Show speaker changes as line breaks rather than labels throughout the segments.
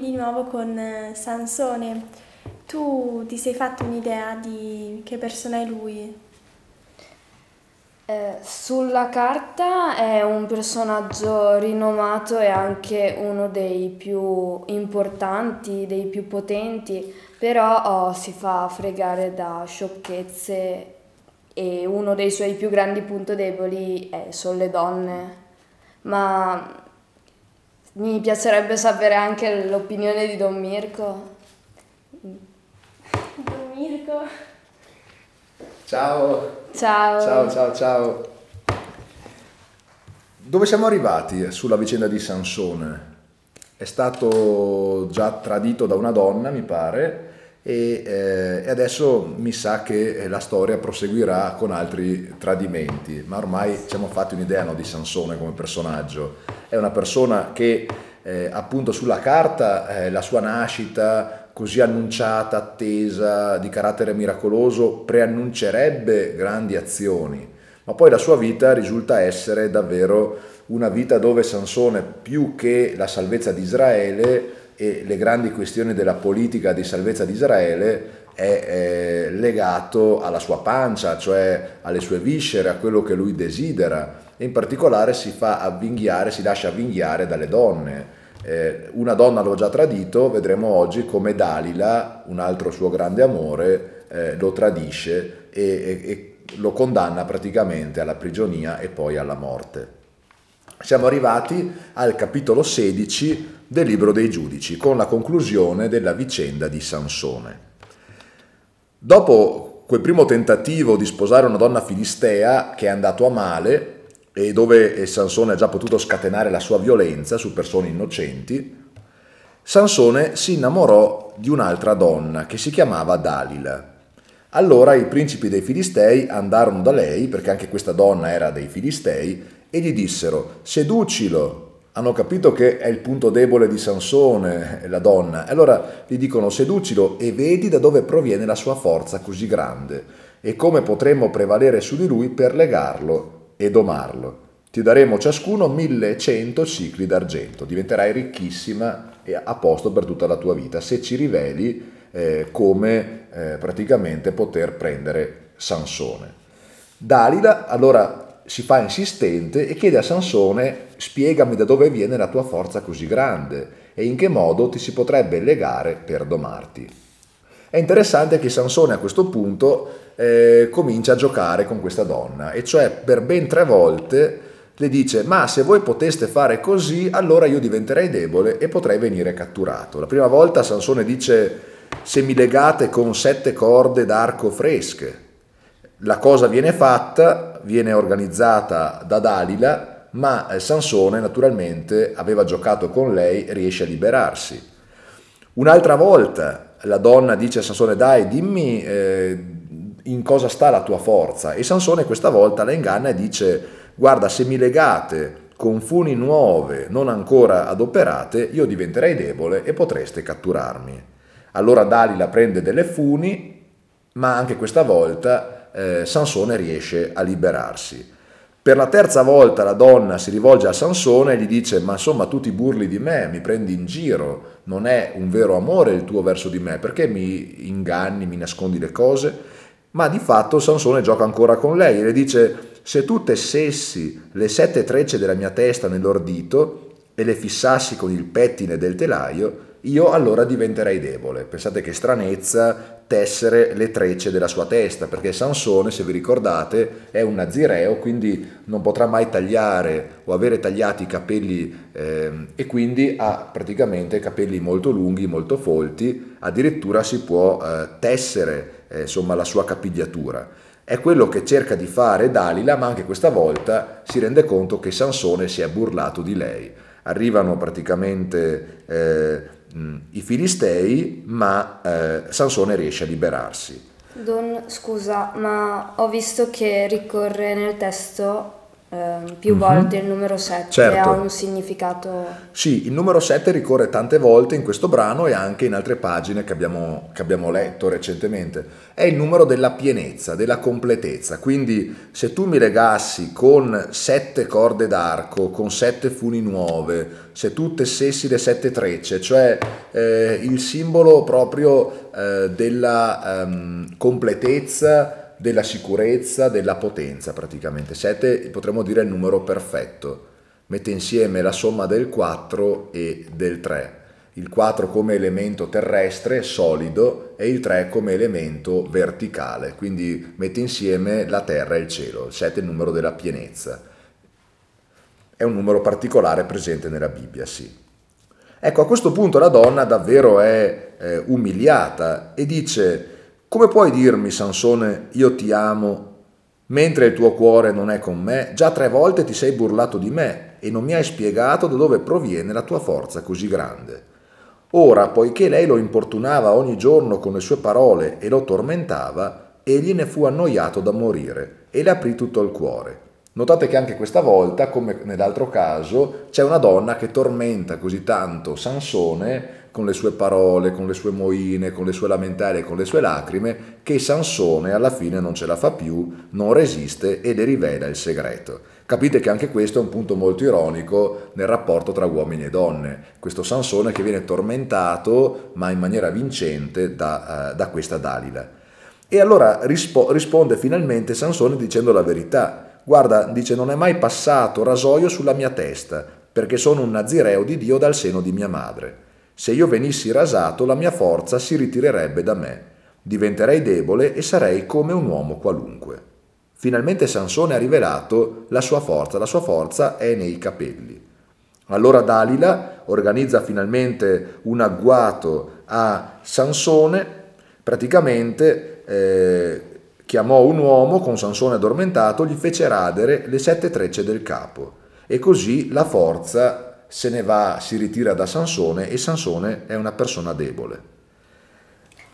di nuovo con eh, Sansone. Tu ti sei fatto un'idea di che persona è lui? Eh, sulla carta è un personaggio rinomato e anche uno dei più importanti, dei più potenti, però oh, si fa fregare da sciocchezze e uno dei suoi più grandi punti deboli è, sono le donne. Ma mi piacerebbe sapere anche l'opinione di Don Mirko. Don Mirko.
Ciao.
Ciao. Ciao,
ciao, ciao. Dove siamo arrivati eh, sulla vicenda di Sansone? È stato già tradito da una donna, mi pare, e, eh, e, adesso mi sa che la storia proseguirà con altri tradimenti, ma ormai siamo fatti un'idea no, di Sansone come personaggio, è una persona che eh, appunto sulla carta eh, la sua nascita così annunciata, attesa, di carattere miracoloso, preannuncerebbe grandi azioni, ma poi la sua vita risulta essere davvero una vita dove Sansone più che la salvezza di Israele e le grandi questioni della politica di salvezza di Israele è, è legato alla sua pancia, cioè alle sue viscere, a quello che lui desidera e in particolare si fa avvinghiare, si lascia avvinghiare dalle donne. Eh, una donna l'ho già tradito, vedremo oggi come Dalila, un altro suo grande amore, eh, lo tradisce e, e, e lo condanna praticamente alla prigionia e poi alla morte siamo arrivati al capitolo 16 del libro dei giudici, con la conclusione della vicenda di Sansone. Dopo quel primo tentativo di sposare una donna filistea che è andato a male e dove Sansone ha già potuto scatenare la sua violenza su persone innocenti, Sansone si innamorò di un'altra donna che si chiamava Dalila allora i principi dei Filistei andarono da lei, perché anche questa donna era dei Filistei, e gli dissero, seducilo. Hanno capito che è il punto debole di Sansone, eh, la donna. Allora gli dicono, seducilo e vedi da dove proviene la sua forza così grande e come potremmo prevalere su di lui per legarlo e domarlo. Ti daremo ciascuno 1100 cicli d'argento, diventerai ricchissima e a posto per tutta la tua vita se ci riveli eh, come eh, praticamente poter prendere Sansone. Dalila allora si fa insistente e chiede a Sansone spiegami da dove viene la tua forza così grande e in che modo ti si potrebbe legare per domarti. È interessante che Sansone a questo punto eh, comincia a giocare con questa donna e cioè per ben tre volte le dice ma se voi poteste fare così allora io diventerei debole e potrei venire catturato. La prima volta Sansone dice se mi legate con sette corde d'arco fresche. La cosa viene fatta, viene organizzata da Dalila, ma eh, Sansone naturalmente aveva giocato con lei e riesce a liberarsi. Un'altra volta la donna dice a Sansone dai dimmi eh, in cosa sta la tua forza e Sansone questa volta la inganna e dice guarda se mi legate con funi nuove non ancora adoperate io diventerei debole e potreste catturarmi. Allora Dalila prende delle funi, ma anche questa volta eh, Sansone riesce a liberarsi. Per la terza volta la donna si rivolge a Sansone e gli dice ma insomma tu ti burli di me, mi prendi in giro, non è un vero amore il tuo verso di me, perché mi inganni, mi nascondi le cose? Ma di fatto Sansone gioca ancora con lei e le dice se tu tessessi le sette trecce della mia testa nell'ordito e le fissassi con il pettine del telaio, io allora diventerei debole. Pensate che stranezza tessere le trecce della sua testa, perché Sansone, se vi ricordate, è un nazireo, quindi non potrà mai tagliare o avere tagliati i capelli eh, e quindi ha praticamente capelli molto lunghi, molto folti, addirittura si può eh, tessere eh, insomma, la sua capigliatura. È quello che cerca di fare Dalila, ma anche questa volta si rende conto che Sansone si è burlato di lei. Arrivano praticamente eh, mh, mm. i Filistei, ma eh, Sansone riesce a liberarsi.
Don, scusa, ma ho visto che ricorre nel testo Ehm, più mhm. volte uh-huh. il numero 7 certo. ha un significato.
Sì, il numero 7 ricorre tante volte in questo brano e anche in altre pagine che abbiamo, che abbiamo letto recentemente. È il numero della pienezza, della completezza. Quindi se tu mi legassi con sette corde d'arco, con sette funi nuove, se tu tessessi le sette trecce, cioè eh, il simbolo proprio eh, della ehm, completezza della sicurezza, della potenza praticamente. 7 potremmo dire il numero perfetto, mette insieme la somma del 4 e del 3. Il 4 come elemento terrestre, solido, e il 3 come elemento verticale, quindi mette insieme la terra e il cielo. Il 7 è il numero della pienezza. È un numero particolare presente nella Bibbia, sì. Ecco, a questo punto la donna davvero è eh, umiliata e dice come puoi dirmi, Sansone, io ti amo, mentre il tuo cuore non è con me? Già tre volte ti sei burlato di me e non mi hai spiegato da dove proviene la tua forza così grande. Ora, poiché lei lo importunava ogni giorno con le sue parole e lo tormentava, egli ne fu annoiato da morire e le aprì tutto il cuore. Notate che anche questa volta, come nell'altro caso, c'è una donna che tormenta così tanto Sansone con le sue parole, con le sue moine, con le sue lamentele, con le sue lacrime, che Sansone alla fine non ce la fa più, non resiste e le rivela il segreto. Capite che anche questo è un punto molto ironico nel rapporto tra uomini e donne, questo Sansone che viene tormentato ma in maniera vincente da, uh, da questa Dalila. E allora rispo risponde finalmente Sansone dicendo la verità. Guarda, dice, non è mai passato rasoio sulla mia testa, perché sono un nazireo di Dio dal seno di mia madre. Se io venissi rasato, la mia forza si ritirerebbe da me, diventerei debole e sarei come un uomo qualunque. Finalmente Sansone ha rivelato la sua forza, la sua forza è nei capelli. Allora Dalila organizza finalmente un agguato a Sansone, praticamente eh, chiamò un uomo con Sansone addormentato, gli fece radere le sette trecce del capo e così la forza se ne va, si ritira da Sansone e Sansone è una persona debole.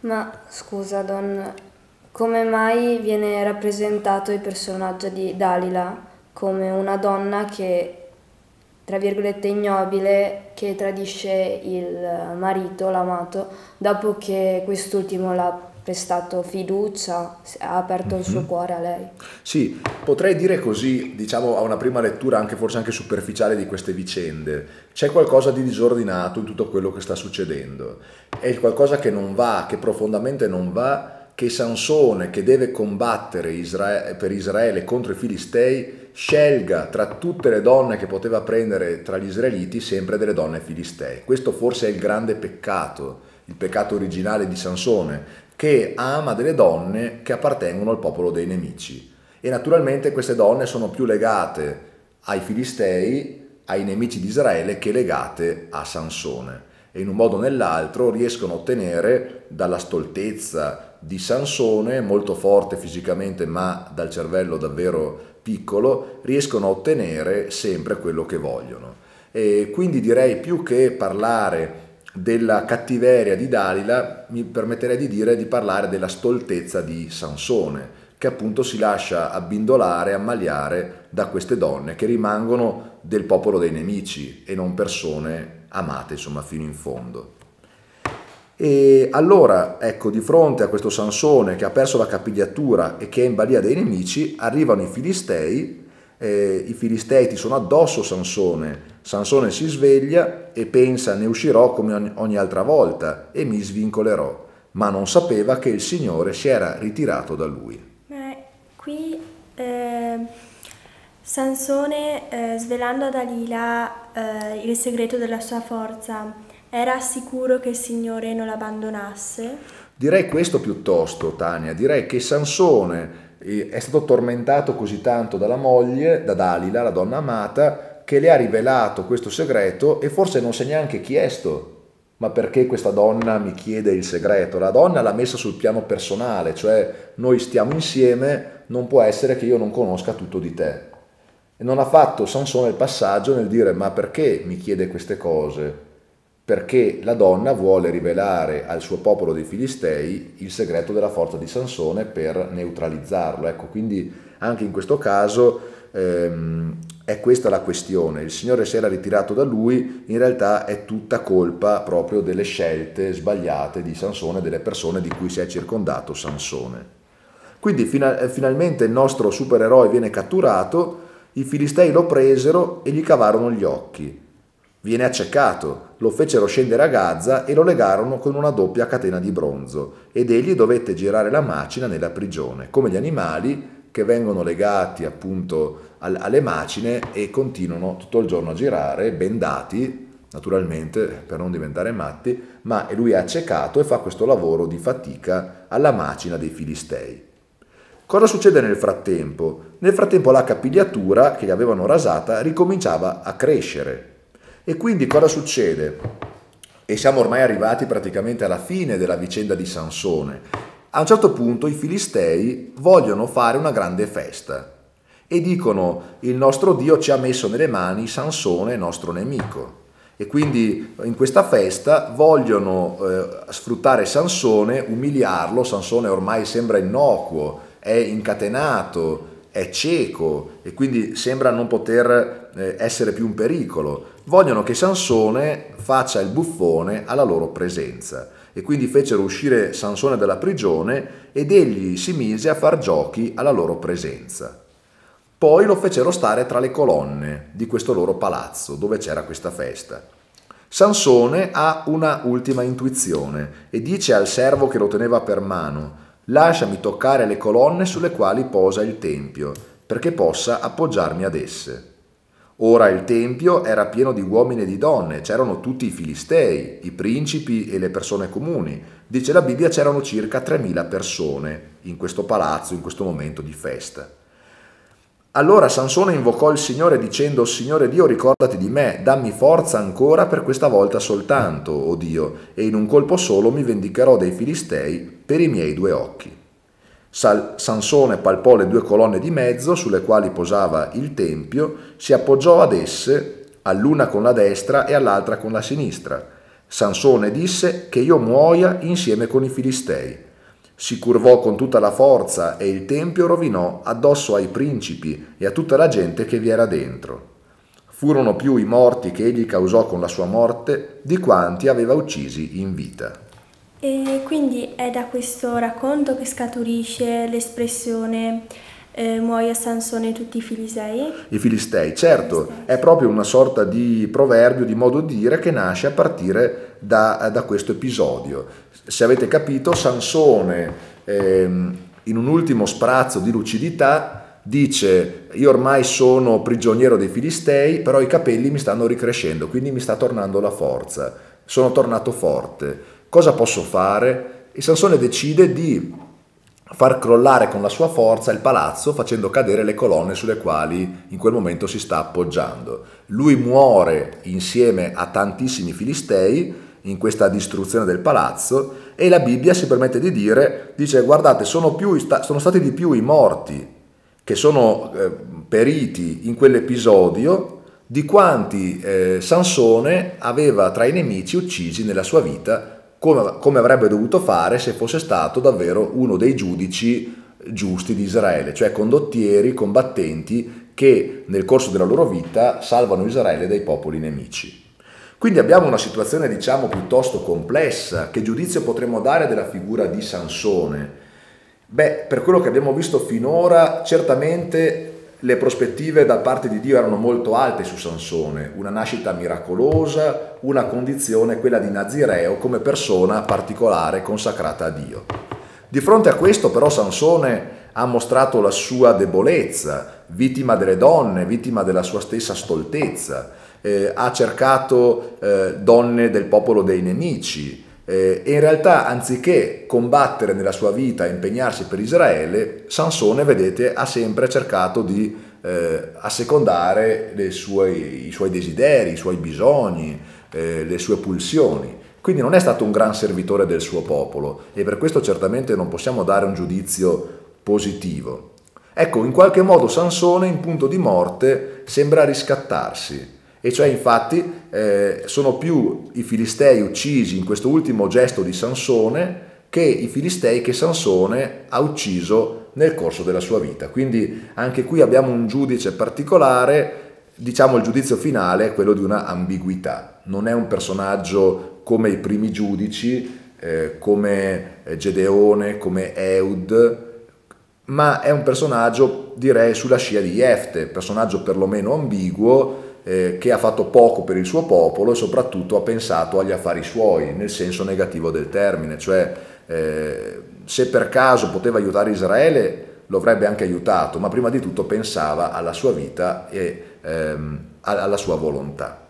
Ma scusa Don, come mai viene rappresentato il personaggio di Dalila come una donna che, tra virgolette, ignobile, che tradisce il marito, l'amato, dopo che quest'ultimo l'ha prestato fiducia, ha aperto mm -hmm. il suo mhm. cuore a lei.
Sì, potrei dire così, diciamo a una prima lettura anche forse anche superficiale di queste vicende, c'è qualcosa di disordinato in tutto quello che sta succedendo, è qualcosa che non va, che profondamente non va, che Sansone che deve combattere Isra per Israele contro i Filistei scelga tra tutte le donne che poteva prendere tra gli israeliti sempre delle donne filistei. Questo forse è il grande peccato il peccato originale di Sansone, che ama delle donne che appartengono al popolo dei nemici. E naturalmente queste donne sono più legate ai filistei, ai nemici di Israele, che legate a Sansone. E in un modo o nell'altro riescono a ottenere dalla stoltezza di Sansone, molto forte fisicamente ma dal cervello davvero piccolo, riescono a ottenere sempre quello che vogliono. E quindi direi più che parlare della cattiveria di Dalila, mi permetterei di dire di parlare della stoltezza di Sansone, che appunto si lascia abbindolare, ammaliare da queste donne che rimangono del popolo dei nemici e non persone amate, insomma, fino in fondo. E allora, ecco, di fronte a questo Sansone che ha perso la capigliatura e che è in balia dei nemici, arrivano i Filistei, eh, i Filistei ti sono addosso Sansone, Sansone si sveglia e pensa ne uscirò come ogni altra volta e mi svincolerò, ma non sapeva che il Signore si era ritirato da lui.
Beh, qui eh, Sansone, eh, svelando ad Alila eh, il segreto della sua forza, era sicuro che il Signore non l'abbandonasse?
Direi questo piuttosto, Tania, direi che Sansone eh, è stato tormentato così tanto dalla moglie, da Dalila, la donna amata, che le ha rivelato questo segreto e forse non si è neanche chiesto ma perché questa donna mi chiede il segreto? La donna l'ha messa sul piano personale, cioè noi stiamo insieme, non può essere che io non conosca tutto di te. E non ha fatto Sansone il passaggio nel dire ma perché mi chiede queste cose? Perché la donna vuole rivelare al suo popolo dei Filistei il segreto della forza di Sansone per neutralizzarlo. Ecco, quindi anche in questo caso ehm, è questa la questione, il Signore si era ritirato da lui, in realtà è tutta colpa proprio delle scelte sbagliate di Sansone, delle persone di cui si è circondato Sansone. Quindi eh, finalmente il nostro supereroe viene catturato, i filistei lo presero e gli cavarono gli occhi. Viene accecato, lo fecero scendere a Gaza e lo legarono con una doppia catena di bronzo ed egli dovette girare la macina nella prigione, come gli animali che vengono legati appunto alle macine e continuano tutto il giorno a girare, bendati, naturalmente per non diventare matti, ma lui è accecato e fa questo lavoro di fatica alla macina dei Filistei. Cosa succede nel frattempo? Nel frattempo la capigliatura che gli avevano rasata ricominciava a crescere. E quindi cosa succede? E siamo ormai arrivati praticamente alla fine della vicenda di Sansone. A un certo punto i Filistei vogliono fare una grande festa e dicono il nostro Dio ci ha messo nelle mani Sansone, nostro nemico. E quindi in questa festa vogliono eh, sfruttare Sansone, umiliarlo, Sansone ormai sembra innocuo, è incatenato, è cieco e quindi sembra non poter eh, essere più un pericolo. Vogliono che Sansone faccia il buffone alla loro presenza e quindi fecero uscire Sansone dalla prigione ed egli si mise a far giochi alla loro presenza. Poi lo fecero stare tra le colonne di questo loro palazzo dove c'era questa festa. Sansone ha una ultima intuizione e dice al servo che lo teneva per mano, lasciami toccare le colonne sulle quali posa il Tempio, perché possa appoggiarmi ad esse. Ora il Tempio era pieno di uomini e di donne, c'erano tutti i filistei, i principi e le persone comuni. Dice la Bibbia c'erano circa 3.000 persone in questo palazzo, in questo momento di festa. Allora Sansone invocò il Signore dicendo, Signore Dio, ricordati di me, dammi forza ancora per questa volta soltanto, o oh Dio, e in un colpo solo mi vendicherò dei Filistei per i miei due occhi. Sal- Sansone palpò le due colonne di mezzo sulle quali posava il Tempio, si appoggiò ad esse, all'una con la destra e all'altra con la sinistra. Sansone disse che io muoia insieme con i Filistei si curvò con tutta la forza e il tempio rovinò addosso ai principi e a tutta la gente che vi era dentro. Furono più i morti che egli causò con la sua morte di quanti aveva uccisi in vita.
E quindi è da questo racconto che scaturisce l'espressione eh, muoia Sansone e tutti i filistei.
I Filistei, certo, è proprio una sorta di proverbio, di modo di dire che nasce a partire da, da questo episodio. Se avete capito, Sansone ehm, in un ultimo sprazzo di lucidità dice io ormai sono prigioniero dei Filistei, però i capelli mi stanno ricrescendo, quindi mi sta tornando la forza, sono tornato forte, cosa posso fare? E Sansone decide di far crollare con la sua forza il palazzo facendo cadere le colonne sulle quali in quel momento si sta appoggiando. Lui muore insieme a tantissimi filistei in questa distruzione del palazzo e la Bibbia si permette di dire, dice guardate, sono, più, sono stati di più i morti che sono eh, periti in quell'episodio di quanti eh, Sansone aveva tra i nemici uccisi nella sua vita come, come avrebbe dovuto fare se fosse stato davvero uno dei giudici giusti di Israele, cioè condottieri, combattenti che nel corso della loro vita salvano Israele dai popoli nemici. Quindi abbiamo una situazione diciamo piuttosto complessa, che giudizio potremmo dare della figura di Sansone? Beh, per quello che abbiamo visto finora, certamente le prospettive da parte di Dio erano molto alte su Sansone, una nascita miracolosa, una condizione, quella di Nazireo, come persona particolare consacrata a Dio. Di fronte a questo però Sansone ha mostrato la sua debolezza, vittima delle donne, vittima della sua stessa stoltezza, eh, ha cercato eh, donne del popolo dei nemici, eh, in realtà, anziché combattere nella sua vita e impegnarsi per Israele, Sansone, vedete, ha sempre cercato di eh, assecondare sue, i suoi desideri, i suoi bisogni, eh, le sue pulsioni. Quindi non è stato un gran servitore del suo popolo e per questo certamente non possiamo dare un giudizio positivo. Ecco, in qualche modo Sansone in punto di morte sembra riscattarsi, e cioè infatti eh, sono più i Filistei uccisi in questo ultimo gesto di Sansone che i Filistei che Sansone ha ucciso nel corso della sua vita. Quindi anche qui abbiamo un giudice particolare, diciamo il giudizio finale è quello di una ambiguità. Non è un personaggio come i primi giudici, eh, come eh, Gedeone, come Eud, ma è un personaggio direi sulla scia di Efte, personaggio perlomeno ambiguo eh, che ha fatto poco per il suo popolo e soprattutto ha pensato agli affari suoi, nel senso negativo del termine, cioè eh, se per caso poteva aiutare Israele lo avrebbe anche aiutato, ma prima di tutto pensava alla sua vita e ehm, alla sua volontà.